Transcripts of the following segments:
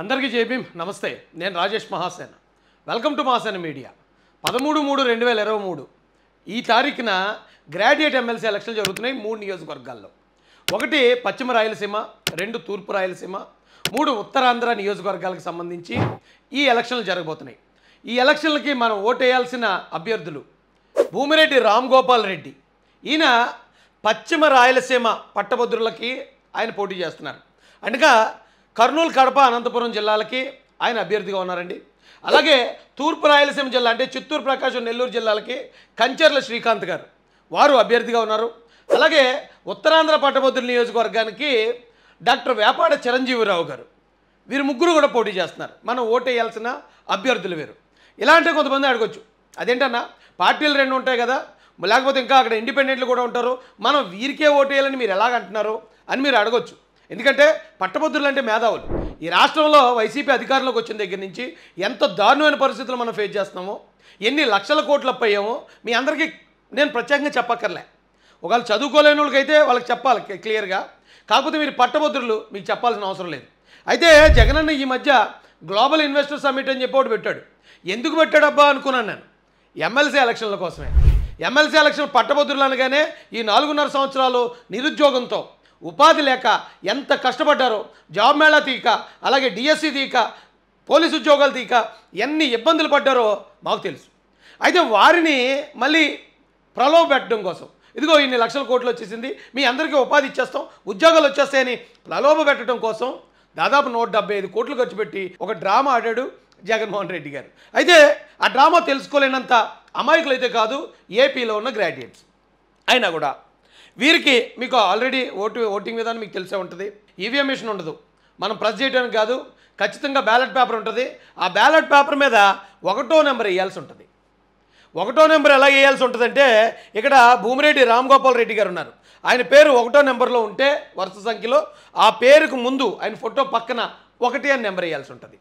అందరికీ జేబీం నమస్తే నేను Rajesh Mahasena welcome to Mahasena media పదమూడు మూడు రెండు వేల ఇరవై మూడు ఈ తారీఖున గ్రాడ్యుయేట్ ఎమ్మెల్సీ ఎలక్షన్లు జరుగుతున్నాయి మూడు నియోజకవర్గాల్లో ఒకటి పశ్చిమ రాయలసీమ రెండు తూర్పు రాయలసీమ మూడు ఉత్తరాంధ్ర నియోజకవర్గాలకు సంబంధించి ఈ ఎలక్షన్లు జరగబోతున్నాయి ఈ ఎలక్షన్లకి మనం ఓటేయాల్సిన అభ్యర్థులు భూమిరెడ్డి రామ్ గోపాల్ రెడ్డి ఈయన పశ్చిమ రాయలసీమ పట్టభద్రులకి ఆయన పోటీ చేస్తున్నారు అనగా కర్నూలు కడప అనంతపురం జిల్లాలకి ఆయన అభ్యర్థిగా ఉన్నారండి అలాగే తూర్పు రాయలసీమ జిల్లా అంటే చిత్తూరు ప్రకాశం నెల్లూరు జిల్లాలకి కంచెర్ల శ్రీకాంత్ గారు వారు అభ్యర్థిగా ఉన్నారు అలాగే ఉత్తరాంధ్ర పట్టభద్రుల నియోజకవర్గానికి డాక్టర్ వేపాడ చిరంజీవిరావు గారు వీరు ముగ్గురు కూడా పోటీ చేస్తున్నారు మనం ఓటేయాల్సిన అభ్యర్థులు వేరు ఇలాంటి కొంతమంది అడగొచ్చు అదేంటన్నా పార్టీలు రెండు ఉంటాయి కదా లేకపోతే ఇంకా అక్కడ ఇండిపెండెంట్లు కూడా ఉంటారు మనం వీరికే ఓటేయాలని మీరు ఎలాగంటున్నారు అని మీరు అడగొచ్చు ఎందుకంటే పట్టభద్రులు అంటే మేధావులు ఈ రాష్ట్రంలో వైసీపీ అధికారంలోకి వచ్చిన దగ్గర నుంచి ఎంత దారుణమైన పరిస్థితులు మనం ఫేస్ చేస్తున్నామో ఎన్ని లక్షల కోట్లు అప్పయ్యామో మీ అందరికీ నేను ప్రత్యేకంగా చెప్పక్కర్లే ఒకవేళ చదువుకోలేని వాళ్ళకైతే వాళ్ళకి చెప్పాలి క్లియర్గా కాకపోతే మీరు పట్టభద్రులు మీకు చెప్పాల్సిన అవసరం లేదు అయితే జగనన్న ఈ మధ్య గ్లోబల్ ఇన్వెస్టర్ సమ్మిట్ అని చెప్పి ఒకటి పెట్టాడు ఎందుకు పెట్టాడబ్బా అనుకున్నాను నేను ఎమ్మెల్సీ ఎలక్షన్ల కోసమే ఎమ్మెల్సీ ఎలక్షన్ పట్టభద్రులు అనగానే ఈ నాలుగున్నర సంవత్సరాలు నిరుద్యోగంతో ఉపాధి లేక ఎంత కష్టపడ్డారో జాబ్ మేళా తీక అలాగే డిఎస్సి e తీక పోలీసు ఉద్యోగాలు తీక ఎన్ని ఇబ్బందులు పడ్డారో మాకు తెలుసు అయితే వారిని మళ్ళీ ప్రలోభ పెట్టడం కోసం ఇదిగో ఇన్ని లక్షల కోట్లు వచ్చేసింది మీ అందరికీ ఉపాధి ఇచ్చేస్తాం ఉద్యోగాలు వచ్చేస్తాయని ప్రలోభ పెట్టడం కోసం దాదాపు నూట డెబ్బై ఐదు కోట్లు ఖర్చు పెట్టి ఒక డ్రామా ఆడాడు జగన్మోహన్ రెడ్డి గారు అయితే ఆ డ్రామా తెలుసుకోలేనంత అమాయకులు అయితే కాదు ఏపీలో ఉన్న గ్రాడ్యుయేట్స్ అయినా కూడా వీరికి మీకు ఆల్రెడీ ఓటు ఓటింగ్ విధానం మీకు తెలిసే ఉంటుంది ఈవీఎం మిషన్ ఉండదు మనం ప్రెస్ చేయడానికి కాదు ఖచ్చితంగా బ్యాలెట్ పేపర్ ఉంటుంది ఆ బ్యాలెట్ పేపర్ మీద ఒకటో నెంబర్ వేయాల్సి ఉంటుంది ఒకటో నెంబర్ ఎలా వేయాల్సి ఉంటుందంటే ఇక్కడ భూమిరెడ్డి రామ్ గోపాల్ రెడ్డి గారు ఉన్నారు ఆయన పేరు ఒకటో నెంబర్లో ఉంటే వరుస సంఖ్యలో ఆ పేరుకు ముందు ఆయన ఫోటో పక్కన ఒకటి అని నెంబర్ వేయాల్సి ఉంటుంది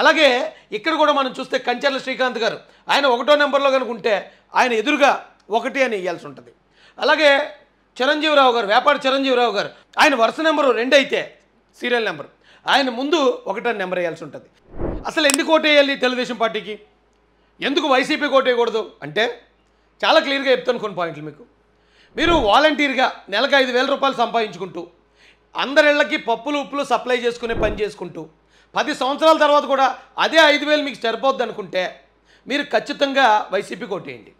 అలాగే ఇక్కడ కూడా మనం చూస్తే కంచర్ల శ్రీకాంత్ గారు ఆయన ఒకటో నెంబర్లో కనుకుంటే ఆయన ఎదురుగా ఒకటి అని వేయాల్సి ఉంటుంది అలాగే చిరంజీవిరావు గారు వ్యాపార చిరంజీవిరావు గారు ఆయన వరుస నెంబరు రెండు అయితే సీరియల్ నెంబర్ ఆయన ముందు ఒకటో నెంబర్ వేయాల్సి ఉంటుంది అసలు ఎందుకు వేయాలి తెలుగుదేశం పార్టీకి ఎందుకు వైసీపీ వేయకూడదు అంటే చాలా క్లియర్గా చెప్తాను కొన్ని పాయింట్లు మీకు మీరు వాలంటీర్గా నెలకు ఐదు వేల రూపాయలు సంపాదించుకుంటూ అందరిళ్ళకి పప్పులు ఉప్పులు సప్లై చేసుకునే పని చేసుకుంటూ పది సంవత్సరాల తర్వాత కూడా అదే ఐదు వేలు మీకు సరిపోద్ది అనుకుంటే మీరు ఖచ్చితంగా వైసీపీ ఓటేయండి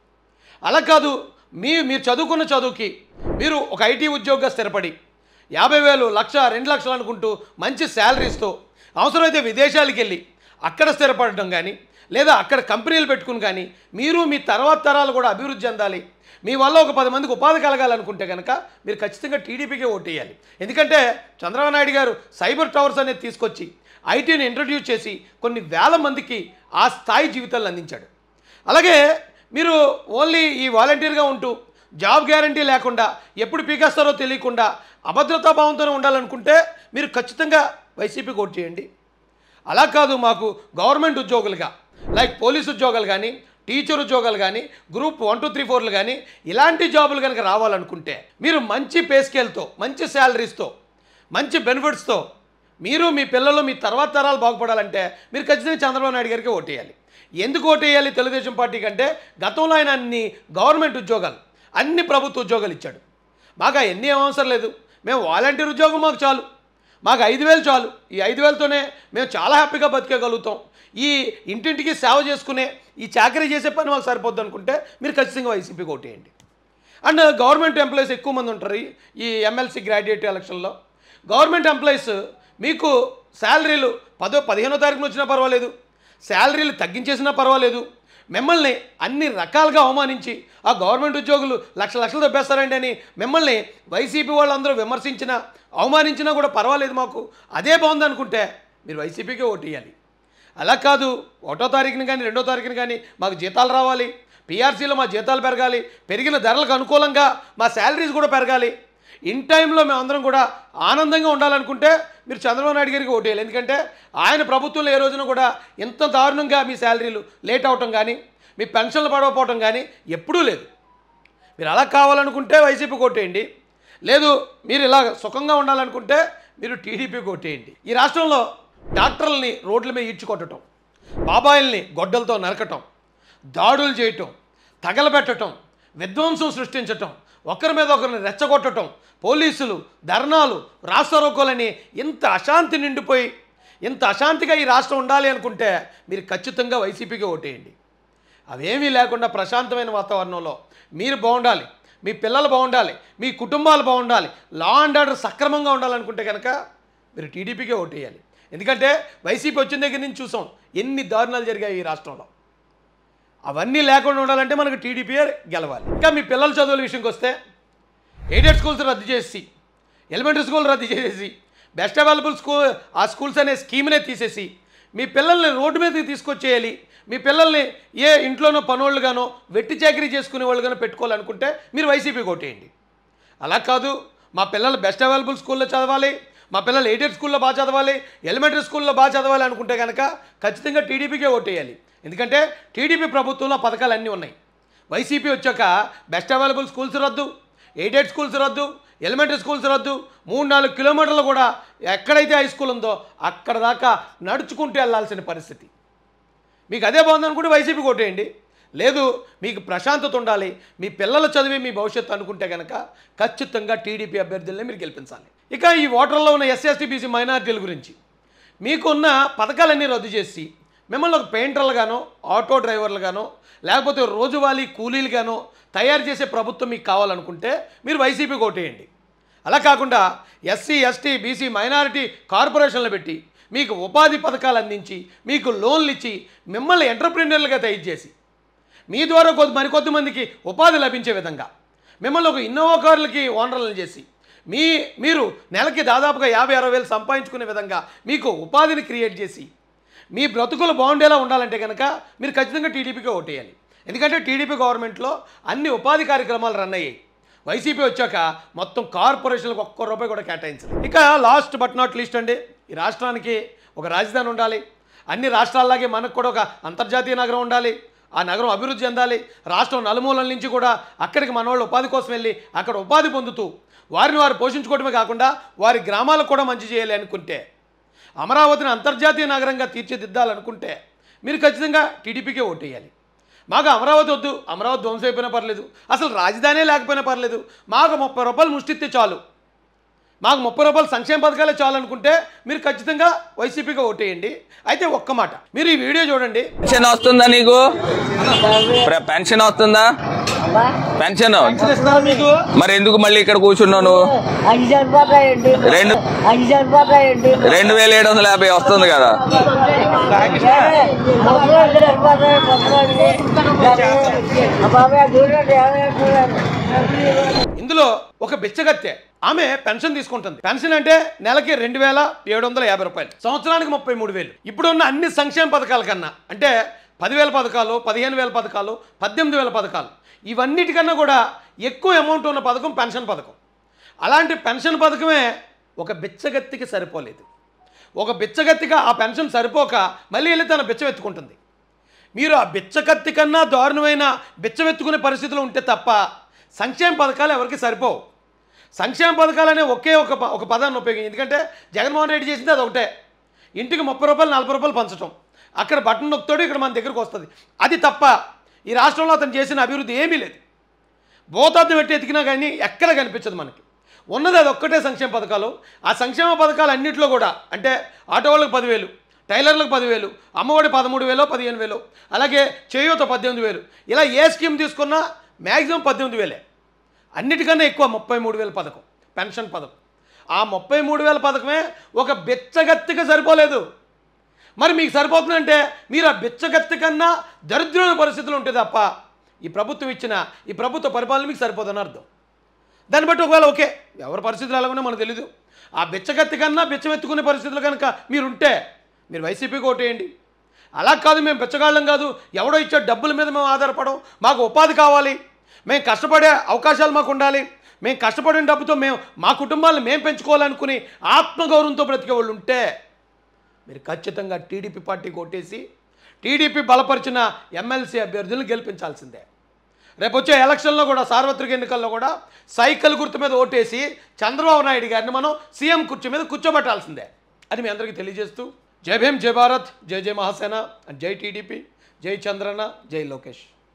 అలా కాదు మీ మీరు చదువుకున్న చదువుకి మీరు ఒక ఐటీ ఉద్యోగంగా స్థిరపడి యాభై వేలు లక్ష రెండు లక్షలు అనుకుంటూ మంచి శాలరీస్తో అవసరమైతే విదేశాలకు వెళ్ళి అక్కడ స్థిరపడడం కానీ లేదా అక్కడ కంపెనీలు పెట్టుకుని కానీ మీరు మీ తర్వాత తరాలు కూడా అభివృద్ధి చెందాలి మీ వల్ల ఒక పది మందికి ఉపాధి కలగాలనుకుంటే కనుక మీరు ఖచ్చితంగా టీడీపీకే ఓటేయాలి ఎందుకంటే చంద్రబాబు నాయుడు గారు సైబర్ టవర్స్ అనేది తీసుకొచ్చి ఐటీని ఇంట్రడ్యూస్ చేసి కొన్ని వేల మందికి ఆ స్థాయి జీవితాలను అందించాడు అలాగే మీరు ఓన్లీ ఈ వాలంటీర్గా ఉంటూ జాబ్ గ్యారంటీ లేకుండా ఎప్పుడు పీకేస్తారో తెలియకుండా అభద్రతా భావంతో ఉండాలనుకుంటే మీరు ఖచ్చితంగా వైసీపీకి ఓట్ చేయండి అలా కాదు మాకు గవర్నమెంట్ ఉద్యోగులుగా లైక్ పోలీసు ఉద్యోగాలు కానీ టీచర్ ఉద్యోగాలు కానీ గ్రూప్ వన్ టూ త్రీ ఫోర్లు కానీ ఇలాంటి జాబులు కనుక రావాలనుకుంటే మీరు మంచి పే స్కేల్తో మంచి శాలరీస్తో మంచి బెనిఫిట్స్తో మీరు మీ పిల్లలు మీ తర్వాత తరాలు బాగుపడాలంటే మీరు ఖచ్చితంగా చంద్రబాబు నాయుడు గారికి ఓటేయాలి ఎందుకు ఓటేయాలి తెలుగుదేశం పార్టీ కంటే గతంలో ఆయన అన్ని గవర్నమెంట్ ఉద్యోగాలు అన్ని ప్రభుత్వ ఉద్యోగాలు ఇచ్చాడు మాకు అవన్నీ అవసరం లేదు మేము వాలంటీర్ ఉద్యోగం మాకు చాలు మాకు ఐదు వేలు చాలు ఈ ఐదు వేలతోనే మేము చాలా హ్యాపీగా బతికేయగలుగుతాం ఈ ఇంటింటికి సేవ చేసుకునే ఈ చాకరీ చేసే పని మాకు సరిపోద్ది అనుకుంటే మీరు ఖచ్చితంగా వైసీపీకి ఓటేయండి అండ్ గవర్నమెంట్ ఎంప్లాయీస్ ఎక్కువ మంది ఉంటారు ఈ ఎమ్మెల్సీ గ్రాడ్యుయేట్ ఎలక్షన్లో గవర్నమెంట్ ఎంప్లాయీస్ మీకు శాలరీలు పదో పదిహేనో తారీఖున వచ్చినా పర్వాలేదు శాలరీలు తగ్గించేసినా పర్వాలేదు మిమ్మల్ని అన్ని రకాలుగా అవమానించి ఆ గవర్నమెంట్ ఉద్యోగులు లక్ష లక్షలు తప్పేస్తారండి అని మిమ్మల్ని వైసీపీ వాళ్ళందరూ విమర్శించినా అవమానించినా కూడా పర్వాలేదు మాకు అదే బాగుందనుకుంటే మీరు వైసీపీకే ఓటు ఇవ్వాలి అలా కాదు ఒకటో తారీఖున కానీ రెండో తారీఖున కానీ మాకు జీతాలు రావాలి పీఆర్సీలో మా జీతాలు పెరగాలి పెరిగిన ధరలకు అనుకూలంగా మా శాలరీస్ కూడా పెరగాలి ఇన్ టైంలో మేమందరం కూడా ఆనందంగా ఉండాలనుకుంటే మీరు చంద్రబాబు నాయుడు గారికి వేయాలి ఎందుకంటే ఆయన ప్రభుత్వంలో ఏ రోజున కూడా ఇంత దారుణంగా మీ శాలరీలు లేట్ అవటం కానీ మీ పెన్షన్లు పడవపోవటం కానీ ఎప్పుడూ లేదు మీరు అలా కావాలనుకుంటే వైసీపీ కొట్టేయండి లేదు మీరు ఇలా సుఖంగా ఉండాలనుకుంటే మీరు టీడీపీ కోటేయండి ఈ రాష్ట్రంలో డాక్టర్లని రోడ్ల మీద ఈడ్చుకొట్టడం బాబాయిల్ని గొడ్డలతో నరకటం దాడులు చేయటం తగలబెట్టడం విధ్వంసం సృష్టించటం ఒకరి మీద ఒకరిని రెచ్చగొట్టడం పోలీసులు ధర్నాలు రాష్ట్ర రోగులని ఇంత అశాంతి నిండిపోయి ఇంత అశాంతిగా ఈ రాష్ట్రం ఉండాలి అనుకుంటే మీరు ఖచ్చితంగా వైసీపీకి ఓటేయండి అవేమీ లేకుండా ప్రశాంతమైన వాతావరణంలో మీరు బాగుండాలి మీ పిల్లలు బాగుండాలి మీ కుటుంబాలు బాగుండాలి లా అండ్ ఆర్డర్ సక్రమంగా ఉండాలనుకుంటే కనుక మీరు టీడీపీకే ఓటేయాలి ఎందుకంటే వైసీపీ వచ్చిన దగ్గర నుంచి చూసాం ఎన్ని దారుణాలు జరిగాయి ఈ రాష్ట్రంలో అవన్నీ లేకుండా ఉండాలంటే మనకు టీడీపీఏ గెలవాలి ఇంకా మీ పిల్లల చదువుల విషయంకి వస్తే ఎయిడెడ్ స్కూల్స్ రద్దు చేసి ఎలిమెంటరీ స్కూల్ రద్దు చేసేసి బెస్ట్ అవైలబుల్ స్కూల్ ఆ స్కూల్స్ అనే స్కీమ్నే తీసేసి మీ పిల్లల్ని రోడ్డు మీదకి తీసుకొచ్చేయాలి మీ పిల్లల్ని ఏ ఇంట్లోనో పనోళ్ళుగానో వెట్టి చాకరీ చేసుకునే వాళ్ళుగానో పెట్టుకోవాలనుకుంటే మీరు వైసీపీ కొట్టేయండి అలా కాదు మా పిల్లలు బెస్ట్ అవైలబుల్ స్కూల్లో చదవాలి మా పిల్లలు ఎయిడెడ్ స్కూల్లో బాగా చదవాలి ఎలిమెంటరీ స్కూల్లో బాగా చదవాలి అనుకుంటే కనుక ఖచ్చితంగా టీడీపీకే ఓటేయాలి ఎందుకంటే టీడీపీ ప్రభుత్వంలో పథకాలు అన్నీ ఉన్నాయి వైసీపీ వచ్చాక బెస్ట్ అవైలబుల్ స్కూల్స్ రద్దు ఎయిడెడ్ స్కూల్స్ రద్దు ఎలిమెంటరీ స్కూల్స్ రద్దు మూడు నాలుగు కిలోమీటర్లు కూడా ఎక్కడైతే హై స్కూల్ ఉందో అక్కడ దాకా నడుచుకుంటూ వెళ్లాల్సిన పరిస్థితి మీకు అదే బాగుందనుకుంటే వైసీపీ కొట్టేయండి లేదు మీకు ప్రశాంతత ఉండాలి మీ పిల్లలు చదివి మీ భవిష్యత్తు అనుకుంటే కనుక ఖచ్చితంగా టీడీపీ అభ్యర్థులనే మీరు గెలిపించాలి ఇక ఈ ఓటర్లో ఉన్న ఎస్ఎస్టీబీసీ ఎస్టీ మైనారిటీల గురించి మీకున్న పథకాలన్నీ రద్దు చేసి మిమ్మల్ని ఒక పెయింటర్లుగానో ఆటో డ్రైవర్లుగానో లేకపోతే రోజువారీ కూలీలుగానో తయారు చేసే ప్రభుత్వం మీకు కావాలనుకుంటే మీరు వైసీపీ కోటేయండి అలా కాకుండా ఎస్సీ ఎస్టీ బీసీ మైనారిటీ కార్పొరేషన్లు పెట్టి మీకు ఉపాధి పథకాలు అందించి మీకు లోన్లు ఇచ్చి మిమ్మల్ని ఎంటర్ప్రీనియర్లుగా తయారు చేసి మీ ద్వారా కొద్ది మరికొద్ది మందికి ఉపాధి లభించే విధంగా మిమ్మల్ని ఒక ఇన్నోవా కార్లకి ఓనర్లను చేసి మీ మీరు నెలకి దాదాపుగా యాభై అరవై వేలు సంపాదించుకునే విధంగా మీకు ఉపాధిని క్రియేట్ చేసి మీ బ్రతుకులు బాగుండేలా ఉండాలంటే కనుక మీరు ఖచ్చితంగా టీడీపీకి ఓటేయాలి ఎందుకంటే టీడీపీ గవర్నమెంట్లో అన్ని ఉపాధి కార్యక్రమాలు రన్ అయ్యాయి వైసీపీ వచ్చాక మొత్తం కార్పొరేషన్లకు ఒక్క రూపాయి కూడా కేటాయించాలి ఇక లాస్ట్ బట్ నాట్ లీస్ట్ అండి ఈ రాష్ట్రానికి ఒక రాజధాని ఉండాలి అన్ని రాష్ట్రాల్లాగే మనకు కూడా ఒక అంతర్జాతీయ నగరం ఉండాలి ఆ నగరం అభివృద్ధి చెందాలి రాష్ట్రం నలుమూలల నుంచి కూడా అక్కడికి మన వాళ్ళు ఉపాధి కోసం వెళ్ళి అక్కడ ఉపాధి పొందుతూ వారిని వారు పోషించుకోవడమే కాకుండా వారి గ్రామాలకు కూడా మంచి చేయాలి అనుకుంటే అమరావతిని అంతర్జాతీయ నగరంగా తీర్చిదిద్దాలనుకుంటే మీరు ఖచ్చితంగా టీడీపీకే ఓటేయాలి మాకు అమరావతి వద్దు అమరావతి ధ్వంస అయిపోయినా పర్లేదు అసలు రాజధానే లేకపోయినా పర్లేదు మాకు ముప్పై రూపాయలు ముష్టిస్తే చాలు మాకు ముప్పై రూపాయలు సంక్షేమ పథకాలే చాలనుకుంటే మీరు ఖచ్చితంగా వైసీపీగా ఓటేయండి అయితే ఒక్క మాట మీరు ఈ వీడియో చూడండి పెన్షన్ వస్తుందా నీకు పెన్షన్ వస్తుందా పెన్షన్ మరి ఎందుకు మళ్ళీ ఇక్కడ కూర్చున్నాను రెండు రెండు వేల ఏడు వందల యాభై వస్తుంది కదా ఇందులో ఒక బిచ్చగత్తె ఆమె పెన్షన్ తీసుకుంటుంది పెన్షన్ అంటే నెలకి రెండు వేల ఏడు వందల యాభై రూపాయలు సంవత్సరానికి ముప్పై మూడు వేలు ఇప్పుడున్న అన్ని సంక్షేమ పథకాల కన్నా అంటే పదివేల పథకాలు పదిహేను వేల పథకాలు పద్దెనిమిది వేల పథకాలు ఇవన్నిటికన్నా కూడా ఎక్కువ అమౌంట్ ఉన్న పథకం పెన్షన్ పథకం అలాంటి పెన్షన్ పథకమే ఒక బిచ్చగత్తికి సరిపోలేదు ఒక బిచ్చగత్తిగా ఆ పెన్షన్ సరిపోక మళ్ళీ వెళ్ళి తన బిచ్చవెత్తుకుంటుంది మీరు ఆ బిచ్చకత్తి కన్నా దారుణమైన బిచ్చవెత్తుకునే పరిస్థితులు ఉంటే తప్ప సంక్షేమ పథకాలు ఎవరికి సరిపోవు సంక్షేమ పథకాలు అనే ఒకే ఒక ఒక పదాన్ని ఉపయోగించి ఎందుకంటే జగన్మోహన్ రెడ్డి చేసింది అది ఒకటే ఇంటికి ముప్పై రూపాయలు నలభై రూపాయలు పంచడం అక్కడ బటన్ నొక్కుతాడు ఇక్కడ మన దగ్గరకు వస్తుంది అది తప్ప ఈ రాష్ట్రంలో అతను చేసిన అభివృద్ధి ఏమీ లేదు బోతాత్తు పెట్టి ఎతికినా కానీ ఎక్కడ కనిపించదు మనకి ఉన్నది అది ఒక్కటే సంక్షేమ పథకాలు ఆ సంక్షేమ పథకాలు అన్నింటిలో కూడా అంటే ఆటో వాళ్ళకి పదివేలు టైలర్లకు పదివేలు అమ్మఒడి పదమూడు వేలో పదిహేను వేలు అలాగే చేయూత పద్దెనిమిది వేలు ఇలా ఏ స్కీమ్ తీసుకున్నా మ్యాక్సిమం పద్దెనిమిది వేలే అన్నిటికన్నా ఎక్కువ ముప్పై మూడు వేల పథకం పెన్షన్ పథకం ఆ ముప్పై మూడు వేల పథకమే ఒక బెచ్చగత్తిగా సరిపోలేదు మరి మీకు సరిపోతుందంటే మీరు ఆ బిచ్చగత్తి కన్నా దరిద్రమైన పరిస్థితులు ఉంటే తప్ప ఈ ప్రభుత్వం ఇచ్చిన ఈ ప్రభుత్వ పరిపాలన మీకు సరిపోదని అర్థం దాన్ని బట్టి ఒకవేళ ఓకే ఎవరి పరిస్థితులు ఎలాగో మనకు తెలీదు ఆ బిచ్చగత్తి కన్నా బిచ్చమెత్తుకునే పరిస్థితులు కనుక మీరుంటే మీరు వైసీపీకి ఓటేయండి అలా కాదు మేము బిచ్చగాళ్ళం కాదు ఎవడో ఇచ్చే డబ్బుల మీద మేము ఆధారపడం మాకు ఉపాధి కావాలి మేము కష్టపడే అవకాశాలు మాకు ఉండాలి మేము కష్టపడిన డబ్బుతో మేము మా కుటుంబాలను మేము పెంచుకోవాలనుకుని ఆత్మగౌరవంతో బ్రతికే వాళ్ళు ఉంటే మీరు ఖచ్చితంగా టీడీపీ పార్టీ కొట్టేసి టీడీపీ బలపరిచిన ఎమ్మెల్సీ అభ్యర్థులను గెలిపించాల్సిందే రేపు వచ్చే ఎలక్షన్లో కూడా సార్వత్రిక ఎన్నికల్లో కూడా సైకిల్ గుర్తు మీద ఓటేసి చంద్రబాబు నాయుడు గారిని మనం సీఎం కుర్చీ మీద కూర్చోబెట్టాల్సిందే అని మీ అందరికీ తెలియజేస్తూ జై భీమ్ జై భారత్ జై జై మహాసేన జై టీడీపీ జై చంద్రన్న జై లోకేష్